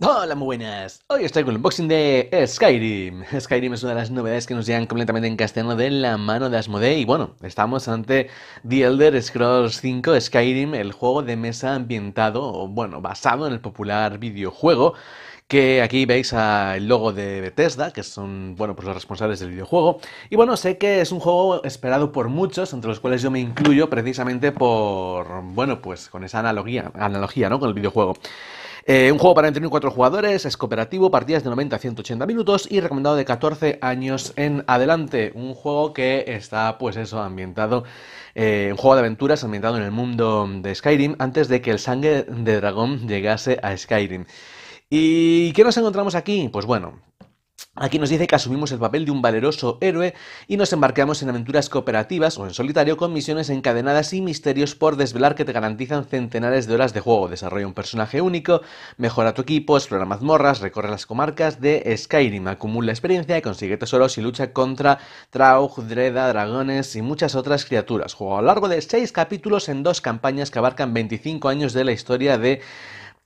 Hola, muy buenas. Hoy estoy con el unboxing de Skyrim. Skyrim es una de las novedades que nos llegan completamente en castellano de la mano de Asmodee. Y bueno, estamos ante The Elder Scrolls V Skyrim, el juego de mesa ambientado, o bueno, basado en el popular videojuego que aquí veis el logo de Bethesda, que son, bueno, pues los responsables del videojuego. Y bueno, sé que es un juego esperado por muchos, entre los cuales yo me incluyo precisamente por, bueno, pues con esa analogía, analogía ¿no? Con el videojuego. Eh, un juego para entre jugadores, es cooperativo, partidas de 90 a 180 minutos y recomendado de 14 años en adelante. Un juego que está, pues eso, ambientado, eh, un juego de aventuras ambientado en el mundo de Skyrim antes de que el sangre de dragón llegase a Skyrim. ¿Y qué nos encontramos aquí? Pues bueno, Aquí nos dice que asumimos el papel de un valeroso héroe y nos embarcamos en aventuras cooperativas o en solitario con misiones encadenadas y misterios por desvelar que te garantizan centenares de horas de juego. Desarrolla un personaje único, mejora tu equipo, explora mazmorras, recorre las comarcas de Skyrim, acumula experiencia, consigue tesoros y lucha contra Traug, Dreda, dragones y muchas otras criaturas. Juego a lo largo de seis capítulos en dos campañas que abarcan 25 años de la historia de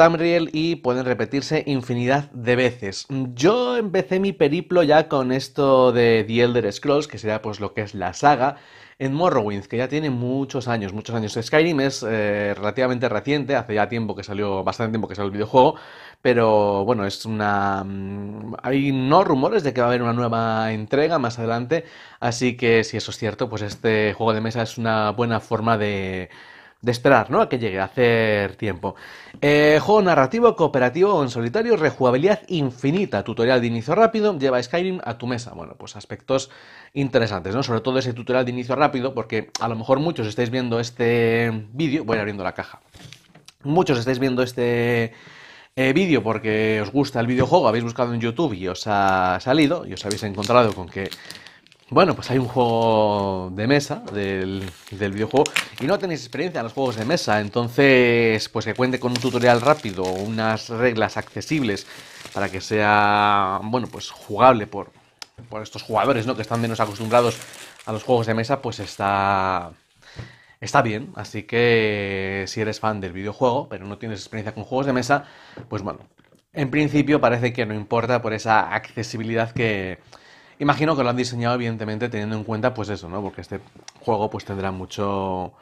Tamriel y pueden repetirse infinidad de veces. Yo empecé mi periplo ya con esto de The Elder Scrolls, que será pues lo que es la saga, en Morrowind, que ya tiene muchos años, muchos años. Skyrim es eh, relativamente reciente, hace ya tiempo que salió, bastante tiempo que salió el videojuego, pero bueno, es una... Mm, hay no rumores de que va a haber una nueva entrega más adelante, así que si eso es cierto, pues este juego de mesa es una buena forma de de esperar, ¿no? A que llegue a hacer tiempo. Eh, juego narrativo, cooperativo o en solitario, rejugabilidad infinita, tutorial de inicio rápido, lleva Skyrim a tu mesa. Bueno, pues aspectos interesantes, ¿no? Sobre todo ese tutorial de inicio rápido, porque a lo mejor muchos estáis viendo este vídeo, voy abriendo la caja. Muchos estáis viendo este eh, vídeo porque os gusta el videojuego, habéis buscado en YouTube y os ha salido y os habéis encontrado con que bueno, pues hay un juego de mesa del, videojuego y no tenéis experiencia en los juegos de mesa, entonces pues que cuente con un tutorial rápido, unas reglas accesibles para que sea, bueno, pues jugable por, por estos jugadores, ¿no? Que están menos acostumbrados a los juegos de mesa, pues está, está bien. Así que si eres fan del videojuego, pero no tienes experiencia con juegos de mesa, pues bueno, en principio parece que no importa por esa accesibilidad que Imagino que lo han diseñado, evidentemente, teniendo en cuenta, pues eso, ¿no? Porque este juego, pues tendrá mucho.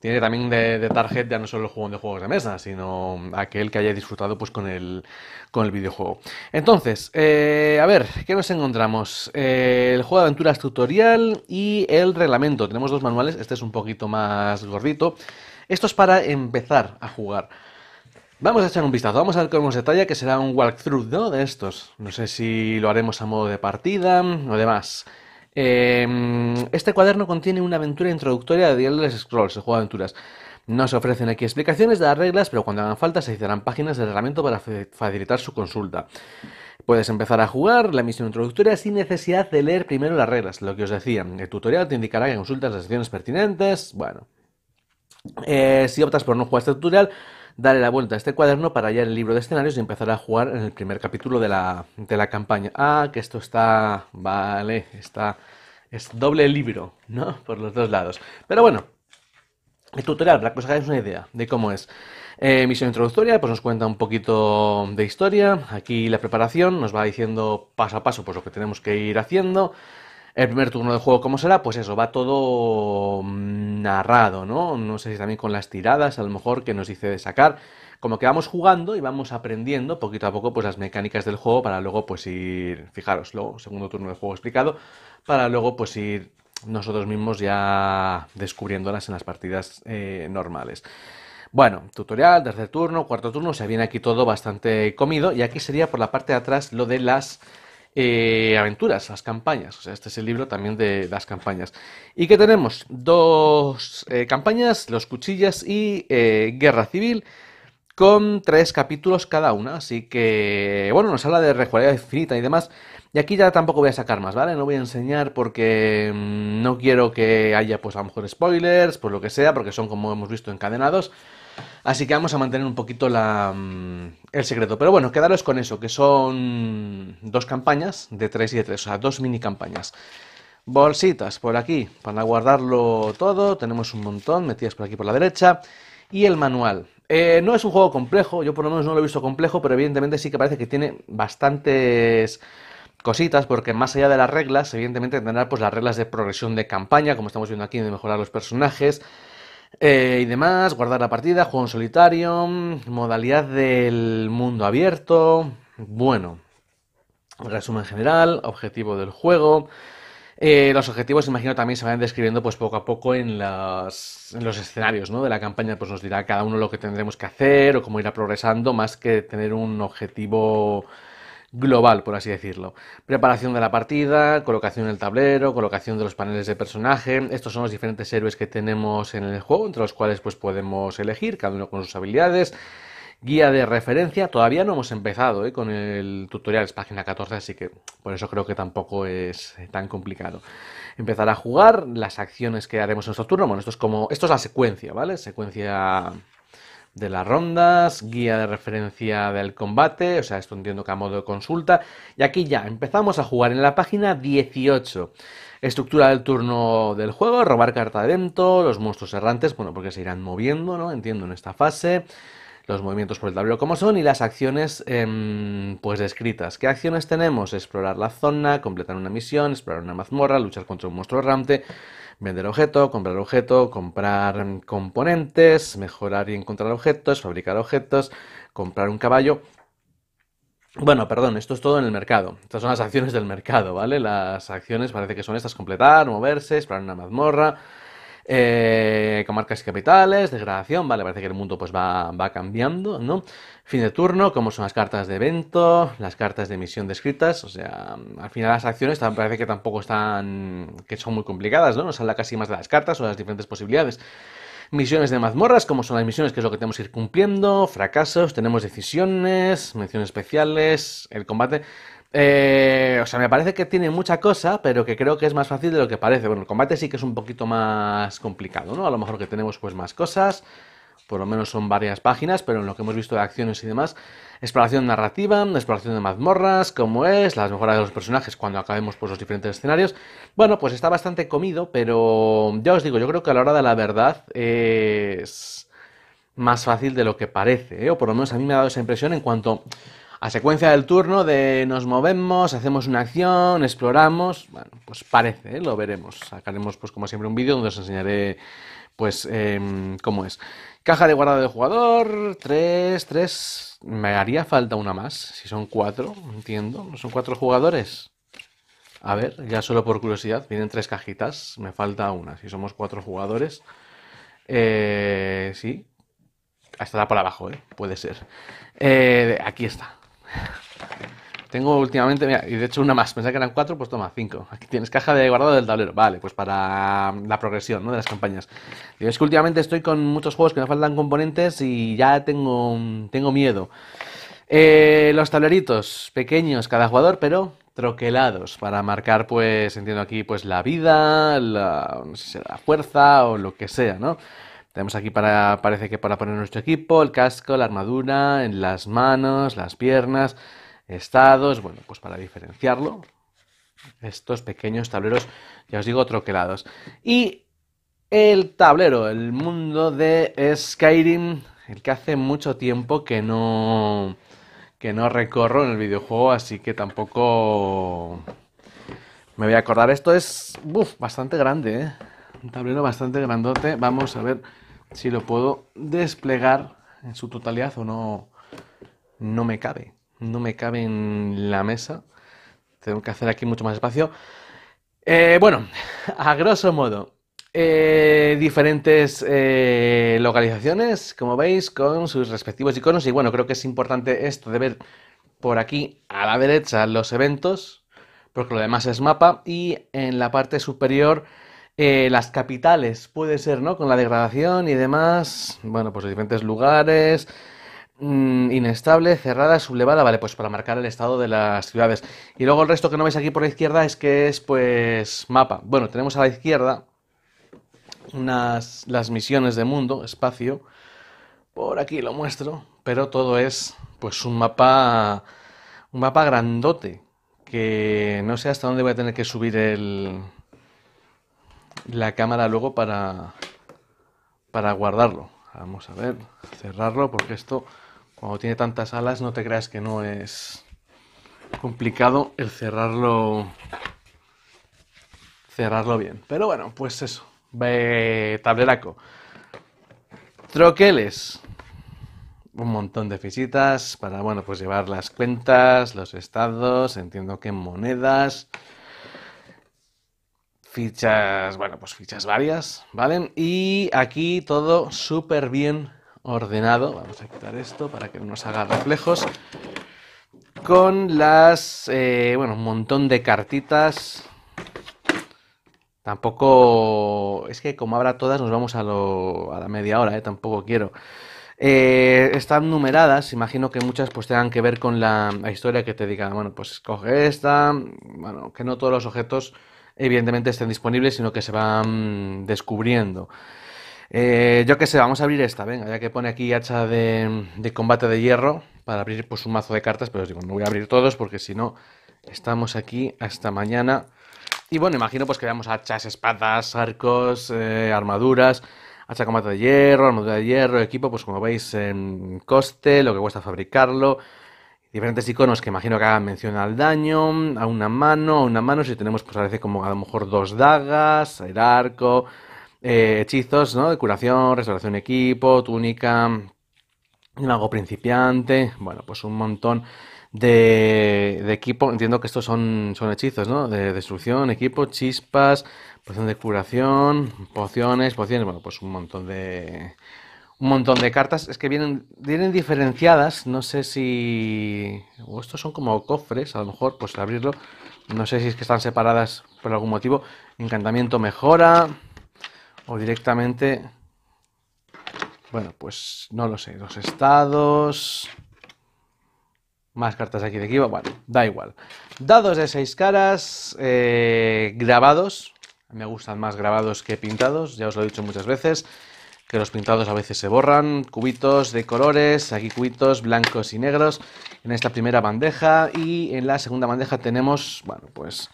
Tiene también de, de target ya no solo el juego de juegos de mesa, sino aquel que haya disfrutado pues con el, con el videojuego. Entonces, eh, a ver, ¿qué nos encontramos? Eh, el juego de aventuras tutorial y el reglamento. Tenemos dos manuales, este es un poquito más gordito. Esto es para empezar a jugar. Vamos a echar un vistazo, vamos a ver cómo se detalla, que será un walkthrough, ¿no? De estos. No sé si lo haremos a modo de partida o demás. Eh, este cuaderno contiene una aventura introductoria de The Elder Scrolls, el juego de aventuras. No se ofrecen aquí explicaciones de las reglas, pero cuando hagan falta se citarán páginas de reglamento para facilitar su consulta. Puedes empezar a jugar la misión introductoria sin necesidad de leer primero las reglas, lo que os decía. El tutorial te indicará que consultas las secciones pertinentes. Bueno, eh, si optas por no jugar este tutorial, darle la vuelta a este cuaderno para hallar el libro de escenarios y empezar a jugar en el primer capítulo de la, de la campaña. Ah, que esto está... Vale, está... Es doble libro, ¿no? Por los dos lados. Pero bueno, el tutorial, para que os hagáis una idea de cómo es. Eh, misión introductoria, pues nos cuenta un poquito de historia. Aquí la preparación nos va diciendo paso a paso pues, lo que tenemos que ir haciendo. El primer turno del juego, ¿cómo será? Pues eso, va todo mm, narrado, ¿no? No sé si también con las tiradas, a lo mejor, que nos dice de sacar. Como que vamos jugando y vamos aprendiendo poquito a poco pues las mecánicas del juego para luego pues ir, fijaros, luego, segundo turno del juego explicado, para luego pues ir nosotros mismos ya descubriéndolas en las partidas eh, normales. Bueno, tutorial, tercer turno, cuarto turno, se viene aquí todo bastante comido y aquí sería por la parte de atrás lo de las eh, aventuras, las campañas. O sea, este es el libro también de las campañas. ¿Y que tenemos? Dos eh, campañas, Los Cuchillas y eh, Guerra Civil, con tres capítulos cada una. Así que, bueno, nos habla de rejugabilidad infinita y demás. Y aquí ya tampoco voy a sacar más, ¿vale? No voy a enseñar porque mm, no quiero que haya, pues a lo mejor spoilers, pues lo que sea, porque son como hemos visto encadenados. Así que vamos a mantener un poquito mm, el secreto. Pero bueno, quedaros con eso, que son dos campañas de 3 y de 3, o sea, dos mini campañas. Bolsitas por aquí, para guardarlo todo, tenemos un montón metidas por aquí por la derecha. Y el manual. Eh, no es un juego complejo, yo por lo menos no lo he visto complejo, pero evidentemente sí que parece que tiene bastantes cositas, porque más allá de las reglas, evidentemente tendrá pues las reglas de progresión de campaña, como estamos viendo aquí, de mejorar los personajes, eh, y demás, guardar la partida, juego en solitario, modalidad del mundo abierto, bueno, resumen general, objetivo del juego. Eh, los objetivos, imagino, también se van describiendo pues, poco a poco en, las, en los escenarios ¿no? de la campaña, pues nos dirá cada uno lo que tendremos que hacer o cómo irá progresando, más que tener un objetivo global, por así decirlo. Preparación de la partida, colocación del el tablero, colocación de los paneles de personaje. Estos son los diferentes héroes que tenemos en el juego, entre los cuales pues, podemos elegir, cada uno con sus habilidades. Guía de referencia, todavía no hemos empezado ¿eh? con el tutorial, es página 14, así que por eso creo que tampoco es tan complicado. Empezar a jugar, las acciones que haremos en nuestro turno, bueno, esto es como, esto es la secuencia, ¿vale? Secuencia de las rondas, guía de referencia del combate, o sea, esto entiendo que a modo de consulta. Y aquí ya empezamos a jugar en la página 18. Estructura del turno del juego, robar carta de evento, los monstruos errantes, bueno, porque se irán moviendo, ¿no? Entiendo en esta fase los movimientos por el tablero como son y las acciones em, pues descritas. ¿Qué acciones tenemos? Explorar la zona, completar una misión, explorar una mazmorra, luchar contra un monstruo errante, vender objeto, comprar objeto, comprar componentes, mejorar y encontrar objetos, fabricar objetos, comprar un caballo. Bueno, perdón, esto es todo en el mercado. Estas son las acciones del mercado, ¿vale? Las acciones parece que son estas, completar, moverse, explorar una mazmorra, eh, comarcas y capitales, degradación, vale, parece que el mundo pues va, cambiando, ¿no? Fin de turno, como son las cartas de evento, las cartas de misión descritas, o sea, al final las acciones parece que tampoco están, que son muy complicadas, ¿no? Nos habla casi más de las cartas o las diferentes posibilidades misiones de mazmorras, como son las misiones, que es lo que tenemos que ir cumpliendo, fracasos, tenemos decisiones, menciones especiales, el combate. Eh, o sea, me parece que tiene mucha cosa, pero que creo que es más fácil de lo que parece. Bueno, el combate sí que es un poquito más complicado, ¿no? A lo mejor que tenemos pues más cosas, por lo menos son varias páginas, pero en lo que hemos visto de acciones y demás, exploración narrativa, exploración de mazmorras, cómo es, las mejoras de los personajes cuando acabemos pues los diferentes escenarios. Bueno, pues está bastante comido, pero ya os digo, yo creo que a la hora de la verdad eh, es más fácil de lo que parece, ¿eh? o por lo menos a mí me ha dado esa impresión en cuanto a secuencia del turno de nos movemos, hacemos una acción, exploramos, bueno, pues parece, ¿eh? lo veremos. Sacaremos, pues como siempre, un vídeo donde os enseñaré, pues, em, cómo es. Caja de guardado de jugador, 3, 3, me haría falta una más, si son cuatro, entiendo, ¿No son cuatro jugadores. A ver, ya solo por curiosidad, vienen tres cajitas, me falta una, si somos cuatro jugadores. Eh, sí, estará por abajo, ¿eh? puede ser. Eh, aquí está. Tengo últimamente, mira, y de hecho una más, pensé que eran cuatro, pues toma, cinco. Aquí tienes caja de guardado del tablero, vale, pues para la progresión ¿no? de las campañas. es que últimamente estoy con muchos juegos que me faltan componentes y ya tengo, tengo miedo. Eh, los tableritos, pequeños cada jugador, pero troquelados, para marcar, pues, entiendo aquí, pues la vida, la, no la fuerza o lo que sea, ¿no? Tenemos aquí para, parece que para poner nuestro equipo, el casco, la armadura, en las manos, las piernas estados, bueno, pues para diferenciarlo, estos pequeños tableros, ya os digo, troquelados. Y el tablero, el mundo de Skyrim, el que hace mucho tiempo que no que no recorro en el videojuego, así que tampoco me voy a acordar. Esto es bastante grande, ¿eh? un tablero bastante grandote. Vamos a ver si lo puedo desplegar en su totalidad o no. No me cabe no me cabe en la mesa. Tengo que hacer aquí mucho más espacio. Eh, bueno, a grosso modo, eh, diferentes eh, localizaciones, como veis, con sus respectivos iconos. Y bueno, creo que es importante esto de ver por aquí a la derecha los eventos, porque lo demás es mapa. Y en la parte superior, las capitales, puede ser, ¿no? Con la degradación y demás. Bueno, pues los diferentes lugares. Mm, inestable, cerrada, sublevada, vale, pues para marcar el estado de las ciudades. Y luego el resto que no veis aquí por la izquierda es que es pues mapa. Bueno, tenemos a la izquierda unas, las misiones de mundo, espacio. Por aquí lo muestro, pero todo es pues un mapa un mapa grandote que no sé hasta dónde voy a tener que subir el la cámara luego para para guardarlo. Vamos a ver, cerrarlo porque esto como tiene tantas alas, no te creas que no es complicado el cerrarlo. Cerrarlo bien. Pero bueno, pues eso. Be... tableraco. Troqueles. Un montón de fichitas para, bueno, pues llevar las cuentas, los estados, entiendo que monedas fichas, bueno, pues fichas varias, ¿vale? Y aquí todo súper bien ordenado. Vamos a quitar esto para que no nos haga reflejos. Con las, eh, bueno, un montón de cartitas. Tampoco, es que como habrá todas nos vamos a, la media hora, eh, tampoco quiero. Eh, están numeradas, imagino que muchas pues tengan que ver con la, la historia que te diga, bueno, pues escoge esta, bueno, que no todos los objetos evidentemente estén disponibles, sino que se van descubriendo. Eh, yo qué sé, vamos a abrir esta, venga, ya que pone aquí hacha de, combate de hierro para abrir pues un mazo de cartas, pero os digo, no voy a abrir todos porque si no estamos aquí hasta mañana. Y bueno, imagino pues que veamos hachas, espadas, arcos, eh, armaduras, hacha de combate de hierro, armadura de hierro, equipo, pues como veis, en coste, lo que cuesta fabricarlo, diferentes iconos que imagino que hagan mención al daño, a una mano, a una mano, si tenemos pues a veces como a lo mejor dos dagas, el arco... Eh, hechizos, ¿no? De curación, restauración equipo, túnica, lago principiante, bueno, pues un montón de, equipo. Entiendo que estos son, son hechizos, ¿no? De destrucción, equipo, chispas, poción de curación, pociones, pociones, bueno, pues un montón de... Un montón de cartas, es que vienen, vienen diferenciadas, no sé si... O estos son como cofres, a lo mejor, pues abrirlo. No sé si es que están separadas por algún motivo. Encantamiento mejora, o directamente, bueno, pues no lo sé, los estados, más cartas aquí de aquí, bueno, da igual. Dados de seis caras, eh, grabados, me gustan más grabados que pintados, ya os lo he dicho muchas veces, que los pintados a veces se borran, cubitos de colores, aquí cubitos blancos y negros, en esta primera bandeja y en la segunda bandeja tenemos, bueno, pues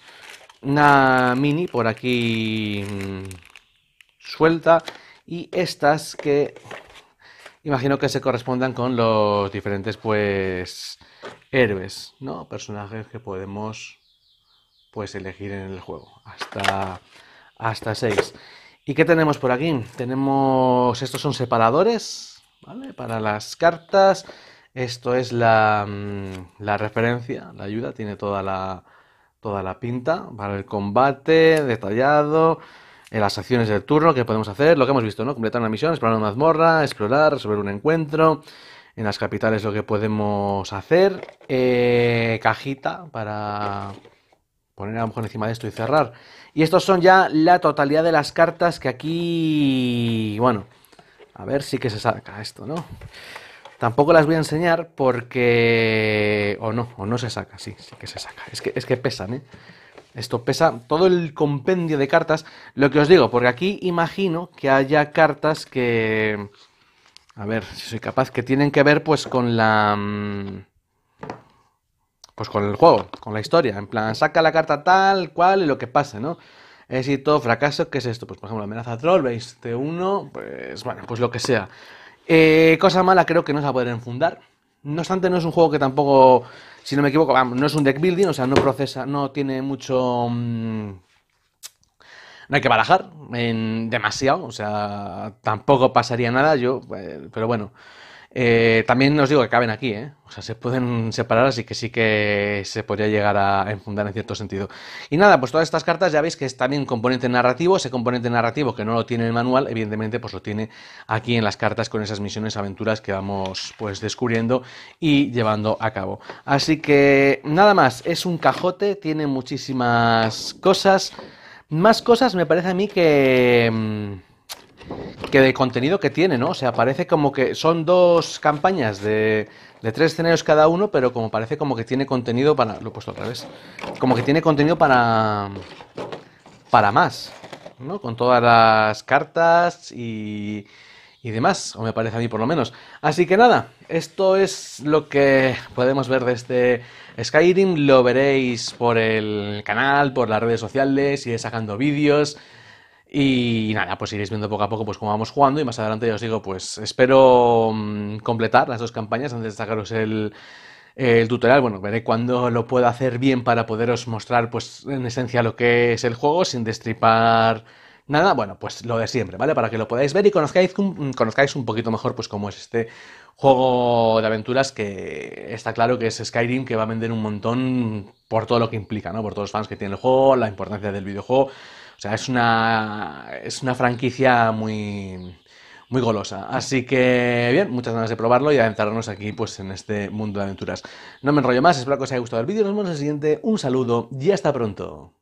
una mini por aquí mm, suelta y estas que imagino que se correspondan con los diferentes pues héroes, ¿no? Personajes que podemos pues elegir en el juego. Hasta hasta 6. ¿Y qué tenemos por aquí? Tenemos estos son separadores, ¿vale? Para las cartas. Esto es la, mm, la referencia, la ayuda, tiene toda la, toda la pinta para el combate detallado en las acciones del turno que podemos hacer, lo que hemos visto, ¿no? Completar una misión, explorar una mazmorra, explorar, resolver un encuentro. En las capitales lo que podemos hacer. Eh, cajita para poner a lo mejor encima de esto y cerrar. Y estos son ya la totalidad de las cartas que aquí... Bueno, a ver si que se saca esto, ¿no? Tampoco las voy a enseñar porque... O no, o no se saca, sí, sí que se saca. Es que, es que pesan, ¿eh? Esto pesa todo el compendio de cartas. Lo que os digo, porque aquí imagino que haya cartas que... A ver, si soy capaz, que tienen que ver pues con la... Mm, pues con el juego, con la historia. En plan, saca la carta tal, cual y lo que pase, ¿no? Éxito, fracaso, ¿qué es esto? Pues por ejemplo, amenaza troll, veis, de 1 pues bueno, pues lo que sea. Eh, cosa mala creo que no se va a poder enfundar. No obstante, no es un juego que tampoco, si no me equivoco, no es un deck building, o sea, no procesa, no tiene mucho... Mm, no hay que barajar en demasiado, o sea, tampoco pasaría nada yo, eh, pero bueno. Eh, también os digo que caben aquí, ¿eh? O sea, se pueden separar, así que sí que se podría llegar a enfundar en cierto sentido. Y nada, pues todas estas cartas ya veis que es también componente narrativo. Ese componente narrativo que no lo tiene el manual, evidentemente, pues lo tiene aquí en las cartas con esas misiones, aventuras que vamos pues descubriendo y llevando a cabo. Así que nada más, es un cajote, tiene muchísimas cosas. Más cosas me parece a mí que... Mm, que de contenido que tiene, ¿no? O sea, parece como que son dos campañas de, de tres escenarios cada uno, pero como parece como que tiene contenido para... Lo he puesto otra vez. Como que tiene contenido para... para más, ¿no? Con todas las cartas y y demás, o me parece a mí por lo menos. Así que nada, esto es lo que podemos ver de este Skyrim. Lo veréis por el canal, por las redes sociales, iré sacando vídeos. Y nada, pues iréis viendo poco a poco pues cómo vamos jugando y más adelante ya os digo, pues espero mm, completar las dos campañas antes de sacaros el, el tutorial. Bueno, veré cuándo lo puedo hacer bien para poderos mostrar pues en esencia lo que es el juego sin destripar nada. Bueno, pues lo de siempre, ¿vale? Para que lo podáis ver y conozcáis, conozcáis un poquito mejor pues cómo es este juego de aventuras que está claro que es Skyrim que va a vender un montón por todo lo que implica, ¿no? Por todos los fans que tiene el juego, la importancia del videojuego o sea, es una, es una franquicia muy, muy golosa. Así que, bien, muchas ganas de probarlo y adentrarnos aquí pues en este mundo de aventuras. No me enrollo más, espero que os haya gustado el vídeo, nos vemos en el siguiente, un saludo y hasta pronto.